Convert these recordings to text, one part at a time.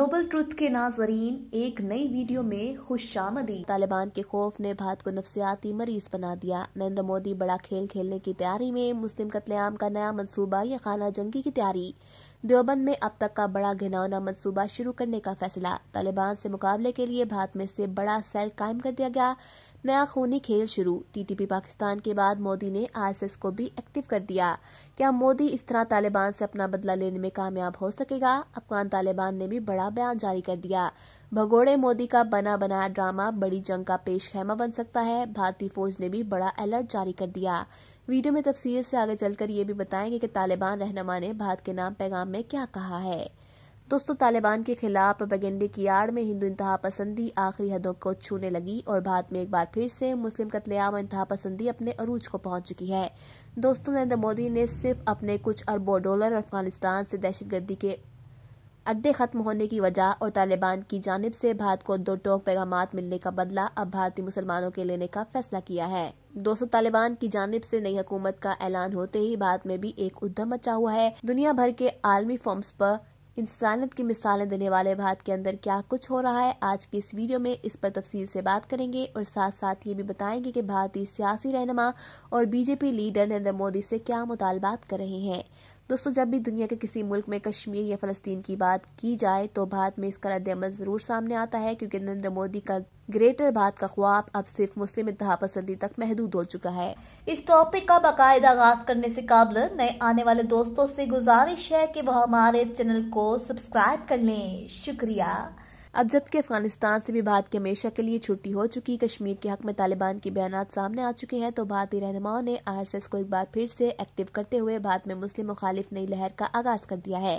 global truth के नाजरीन एक नई वीडियो में खुश तालिबान के खौफ ने भारत को नफसियाती मरीज बना दिया नरेंद्र मोदी बड़ा खेल खेलने की तैयारी में मुस्लिम कतलेआम का नया मंसूबा या खाना जंगी की तैयारी देवबंद में अब तक का बड़ा घिनौना मंसूबा शुरू करने का फैसला तालिबान से मुकाबले के लिए भारत में से बड़ा सेल कायम कर दिया गया नया खूनी खेल शुरू टीटीपी पाकिस्तान के बाद मोदी ने आरएसएस को भी एक्टिव कर दिया क्या मोदी इस तरह तालिबान से अपना बदला लेने में कामयाब हो सकेगा अफगान तालिबान ने भी बड़ा बयान जारी कर दिया भगोड़े मोदी का बना बनाया ड्रामा बड़ी जंग का पेश खेमा बन सकता है भारतीय फौज ने भी बड़ा अलर्ट जारी कर दिया वीडियो में तफसील से आगे चलकर ये भी बताएंगे कि तालिबान रहनमा ने भारत के नाम पैगाम में क्या कहा है दोस्तों तालिबान के खिलाफ प्रोपेगेंडे की आड़ में हिंदू इंतहा पसंदी आखिरी हदों को छूने लगी और भारत में एक बार फिर से मुस्लिम कतलेआम इंतहा पसंदी अपने अरूज को पहुंच चुकी है दोस्तों नरेंद्र मोदी ने सिर्फ अपने कुछ अरबों डॉलर अफगानिस्तान से दहशतगर्दी के अड्डे खत्म होने की वजह और तालिबान की जानब से भारत को दो टोक पैगाम मिलने का बदला अब भारतीय मुसलमानों के लेने का फैसला किया है दोस्तों तालिबान की जानब से नई हुकूमत का ऐलान होते ही भारत में भी एक उद्यम मचा हुआ है दुनिया भर के आलमी फॉर्म्स पर इंसानियत की मिसालें देने वाले भारत के अंदर क्या कुछ हो रहा है आज की इस वीडियो में इस पर तफसील से बात करेंगे और साथ साथ ये भी बताएंगे कि भारतीय सियासी रहनमा और बीजेपी लीडर नरेंद्र मोदी से क्या मुतालबात कर रहे हैं दोस्तों जब भी दुनिया के किसी मुल्क में कश्मीर या फलस्तीन की बात की जाए तो भारत में इसका रद्दमल ज़रूर सामने आता है क्योंकि नरेंद्र मोदी का ग्रेटर भारत का ख्वाब अब सिर्फ मुस्लिम इंतहा पसंदी तक महदूद हो चुका है इस टॉपिक का बाकायदा आगाज करने से काबल नए आने वाले दोस्तों से गुजारिश है कि वह हमारे चैनल को सब्सक्राइब कर लें शुक्रिया अब जबकि अफगानिस्तान से भी भारत की हमेशा के लिए छुट्टी हो चुकी कश्मीर के हक में तालिबान के बयान सामने आ चुके हैं तो भारतीय रहनुमाओं ने आरएसएस को एक बार फिर से एक्टिव करते हुए भारत में मुस्लिम मुखालिफ नई लहर का आगाज कर दिया है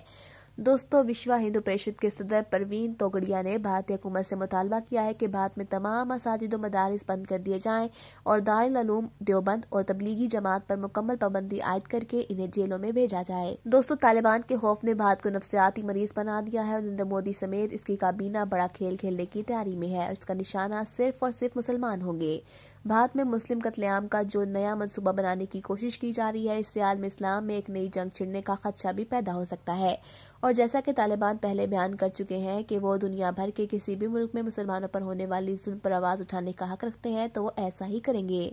दोस्तों विश्व हिंदू परिषद के सदर परवीन तोगड़िया ने भारतीय हुकूमत से मुतालबा किया है कि भारत में तमाम मसाजिद मदारस बंद कर दिए जाएं और दारूम देवबंद और तबलीगी जमात पर मुकम्मल पाबंदी आयद करके इन्हें जेलों में भेजा जाए दोस्तों तालिबान के खौफ ने भारत को नफसियाती मरीज बना दिया है और नरेंद्र मोदी समेत इसकी काबीना बड़ा खेल खेलने की तैयारी में है और इसका निशाना सिर्फ और सिर्फ मुसलमान होंगे भारत में मुस्लिम कतलेआम का जो नया मनसूबा बनाने की कोशिश की जा रही है इससे आलम इस्लाम में एक नई जंग छिड़ने का खदशा भी पैदा हो सकता है और जैसा कि तालिबान पहले बयान कर चुके हैं कि वो दुनिया भर के किसी भी मुल्क में मुसलमानों पर होने वाली जुल्म पर आवाज़ उठाने का हक रखते हैं तो वो ऐसा ही करेंगे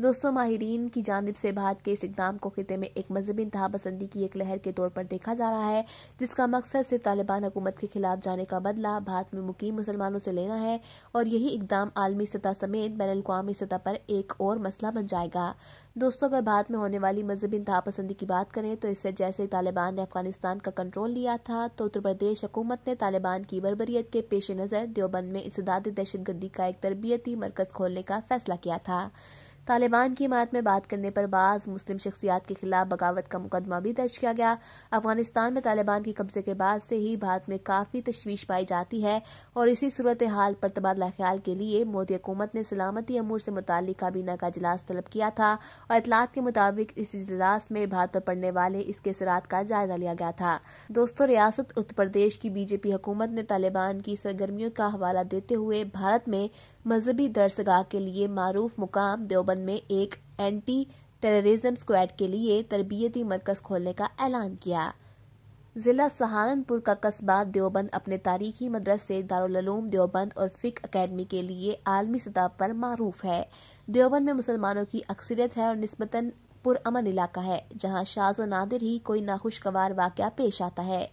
दोस्तों माहरीन की जानब से भारत के इस इकदाम को खिते में एक मजहबी पसंदी की एक लहर के तौर पर देखा जा रहा है जिसका मकसद सिर्फ तालिबान हुकूमत के खिलाफ जाने का बदला भारत में मुकीम मुसलमानों से लेना है और यही इकदाम आलमी सतह समेत बैन अवी सतह सतह पर एक और मसला बन जाएगा दोस्तों अगर भारत में होने वाली मजहबी पसंदी की बात करें तो इससे जैसे ही तालिबान ने अफगानिस्तान का कंट्रोल लिया था तो उत्तर प्रदेश हुकूमत ने तालिबान की बरबरीत के पेश नज़र देवबंद में इंसदाद दहशतगर्दी का एक तरबियती मरकज खोलने का फैसला किया था तालिबान की हिमात में बात करने पर बाज मुस्लिम शख्सियात के खिलाफ बगावत का मुकदमा भी दर्ज किया गया अफगानिस्तान में तालिबान के कब्जे के बाद से ही भारत में काफी तशवीश पाई जाती है और इसी सूरत हाल पर तबादला ख्याल के लिए मोदी हुकूमत ने सलामती अमूर से मुतल काबीना का इजलास तलब किया था और इतलात के मुताबिक इस इजलास में भारत पर पड़ने वाले इसके असरात का जायजा लिया गया था दोस्तों रियासत उत्तर प्रदेश की बीजेपी हुकूमत ने तालिबान की सरगर्मियों का हवाला देते हुए भारत में मजहबी दरसगाह के लिए मारूफ मुकाम देवबंद में एक एंटी टेररिज्म स्क्वाड के लिए तरबियती मरकज खोलने का ऐलान किया ज़िला सहारनपुर का कस्बा देवबंद अपने तारीखी मदरसे दारूम देवबंद और फ़िक अकेडमी के लिए आलमी सतह पर मारूफ है देवबंद में मुसलमानों की अक्सरियत है और नस्बता पुरअमन इलाका है जहाँ शाज व नादिर ही कोई नाखुशगवार वाक़ पेश आता है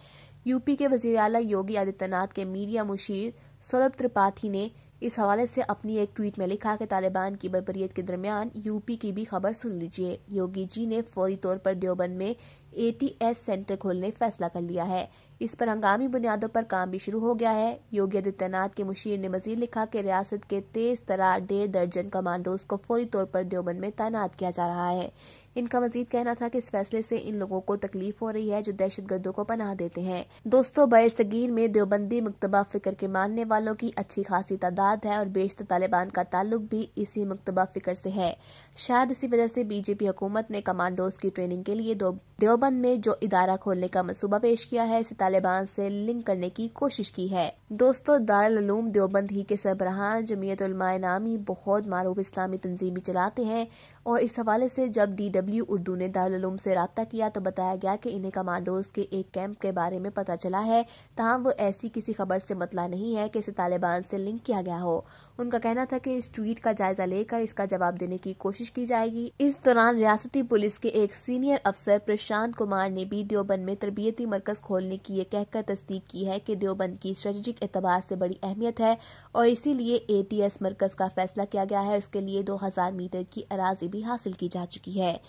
यूपी के वजीर अला योगी आदित्यनाथ के मीडिया मुशीर सौरभ त्रिपाठी ने इस हवाले से अपनी एक ट्वीट में लिखा कि तालिबान की बरबरीत के दरमियान यूपी की भी खबर सुन लीजिए योगी जी ने फौरी तौर पर देवबंद में एटीएस सेंटर खोलने फैसला कर लिया है इस पर हंगामी बुनियादों पर काम भी शुरू हो गया है योगी आदित्यनाथ के मुशीर ने मजीद लिखा कि रियासत के तेज तरार डेढ़ दर्जन कमांडोज को फौरी तौर पर देवबंद में तैनात किया जा रहा है इनका मजीद कहना था कि इस फैसले से इन लोगों को तकलीफ हो रही है जो दहशत गर्दों को पनाह देते हैं दोस्तों बर सगीर में देवबंदी मकतबा फिक्र के मानने वालों की अच्छी खासी तादाद है और बेशतर तालिबान का ताल्लुक भी इसी मकतबा फिक्र से है शायद इसी वजह से बीजेपी हुकूमत ने कमांडोज की ट्रेनिंग के लिए देवबंद में जो इदारा खोलने का मनसूबा पेश किया है इसे तालिबान से लिंक करने की कोशिश की है दोस्तों दारूम देवबंद ही के सरबराहान जमीयत नामी बहुत मारूफ इस्लामी तंजीमी चलाते हैं और इस हवाले से जब डी डब्ल्यू उर्दू ने दारूम से रबता किया तो बताया गया कि इन्हें कमांडोज के एक कैंप के बारे में पता चला है तहम वो ऐसी किसी खबर से मतला नहीं है कि इसे तालिबान से लिंक किया गया हो उनका कहना था कि इस ट्वीट का जायजा लेकर इसका जवाब देने की कोशिश की जाएगी इस दौरान रियासती पुलिस के एक सीनियर अफसर प्रशांत कुमार ने भी देवबंद में तरबियती मरकज खोलने की यह कहकर तस्दीक की है कि देवबंद की स्ट्रेटेजिक आर्थिक एतबार से बड़ी अहमियत है और इसीलिए एटीएस मरकज का फैसला किया गया है उसके लिए 2000 मीटर की अराजी भी हासिल की जा चुकी है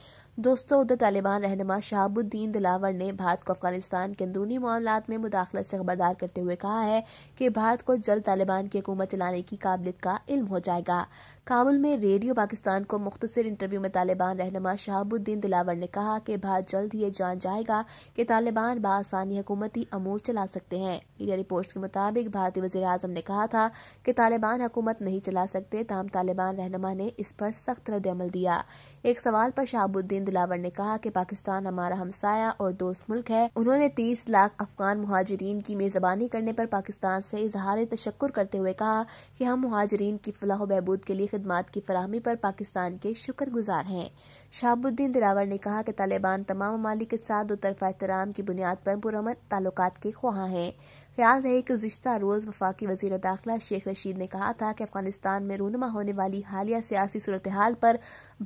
दोस्तों उधर तालिबान रहनमा शहाबुद्दीन दिलावर ने भारत को अफगानिस्तान के अंदरूनी मामला में मुदाखलत से खबरदार करते हुए कहा है कि भारत को जल्द तालिबान की हुकूमत चलाने की काबिलियत का इल्म हो जाएगा काबुल में रेडियो पाकिस्तान को मुख्तर इंटरव्यू में तालिबान रहनमा शहाबुद्दीन दिलावर ने कहा कि भारत जल्द ही ये जान जाएगा कि तालिबान बासानी हुकूमती अमूर चला सकते हैं मीडिया रिपोर्ट्स के मुताबिक भारतीय वजी अजम ने कहा था कि तालिबान हुकूमत नहीं चला सकते तमाम तालिबान रहनमा ने इस पर सख्त रद्दमल दिया एक सवाल पर शहाबुद्दीन दिलावर ने कहा कि पाकिस्तान हमारा हमसाया और दोस्त मुल्क है उन्होंने तीस लाख अफगान महाजरीन की मेजबानी करने पर पाकिस्तान से इजहार तशक्र करते हुए कहा कि हम महाजरीन की फलाह बहबूद के लिए खदमात की फरहमी पर पाकिस्तान के शुक्रगुजार हैं शहाबुद्दीन दिलावर ने कहा कि तालिबान तमाम ममालिक के साथ दो तरफा एहतराम की बुनियाद पर पुरमन ताल्लुक के ख्वाह हैं याद है कि गुजशत रोज़ वफाकी वजी दाखिला शेख रशीद ने कहा था कि अफगानिस्तान में रूनमा होने वाली हालिया सियासी सूरत हाल पर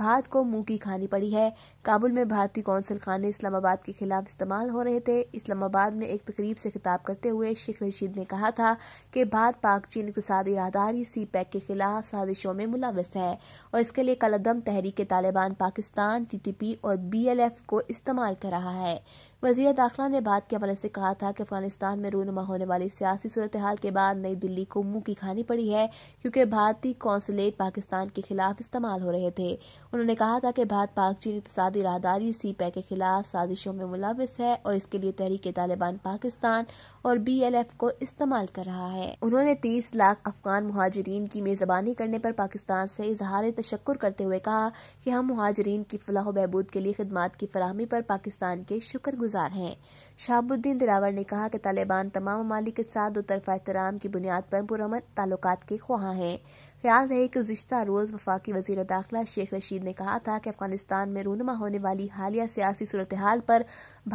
भारत को मुंह की खानी पड़ी है काबुल में भारतीय कौंसल खाने इस्लामाबाद के खिलाफ इस्तेमाल हो रहे थे इस्लामाबाद में एक तकरीब से खिताब करते हुए शेख रशीद ने कहा था कि भारत पाक चीन इकतदी राहदारी सी पैक e के खिलाफ साजिशों में मुलवस है और इसके लिए कलदम Tehrik Taliban Pakistan T T P और बी एल एफ को इस्तेमाल कर रहा है वजीर दाखिला ने बात के हवाले से कहा था कि अफगानिस्तान में रूनमा होने वाली सियासी सूरत हाल के बाद नई दिल्ली को मुंह की खानी पड़ी है क्योंकि भारतीय कौंसलेट पाकिस्तान के खिलाफ इस्तेमाल हो रहे थे उन्होंने कहा था कि भारत पाक चीन इकतदी राहदारी सी पै के खिलाफ साजिशों में मुलविस है और इसके लिए तहरीक तालिबान पाकिस्तान और बी एल एफ को इस्तेमाल कर रहा है उन्होंने तीस लाख अफगान महाजरीन की मेजबानी करने पर पाकिस्तान से इजहार तशक्र करते हुए कहा कि हम महाजरीन की फलाह बहबूद के लिए खदमात की फरहमी पर पाकिस्तान के शुक्र गुजार हैं शहाबुद्दीन दिलावर ने कहा कि तालिबान तमाम ममालिक के साथ दो तरफा अहतराम की बुनियाद पर पुरमन ताल्लुक के ख्वाह हैं ख्याल रहे कि गुजशत रोज़ वफाकी वजीर दाखिला शेख रशीद ने कहा था कि अफगानिस्तान में रूनमा होने वाली हालिया सियासी सूरत हाल पर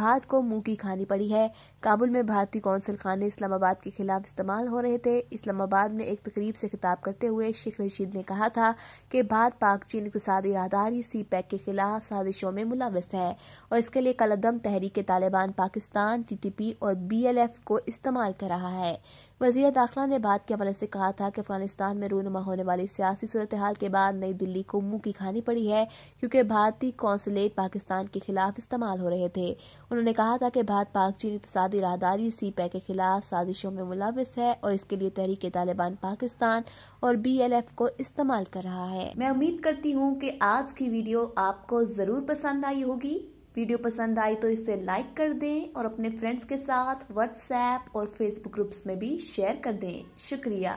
भारत को मुंह की खानी पड़ी है काबुल में भारतीय कौंसल खाने इस्लामाबाद के खिलाफ इस्तेमाल हो रहे थे इस्लामाबाद में एक तकरीब से खिताब करते हुए शेख रशीद ने कहा था कि भारत पाक चीन इकतदी राहदारी सी पैक e के खिलाफ साजिशों में मुलवस है और इसके लिए कलदम Tehrik Taliban Pakistan T T P और बी एल एफ को इस्तेमाल कर रहा है वजीर दाखिला ने बात के हवाले से कहा था कि अफगानिस्तान में रूनमा होने वाली सियासी सूरत हाल के बाद नई दिल्ली को मुंह की खानी पड़ी है क्योंकि भारतीय कौंसलेट पाकिस्तान के खिलाफ इस्तेमाल हो रहे थे उन्होंने कहा था कि भारत पाक चीन इतनी राहदारी सी पै के खिलाफ साजिशों में मुलविस है और इसके लिए तहरीक तालिबान पाकिस्तान और बी एल एफ को इस्तेमाल कर रहा है मैं उम्मीद करती हूँ की आज की वीडियो आपको जरूर पसंद आई होगी वीडियो पसंद आई तो इसे लाइक कर दें और अपने फ्रेंड्स के साथ व्हाट्सएप और फेसबुक ग्रुप्स में भी शेयर कर दें शुक्रिया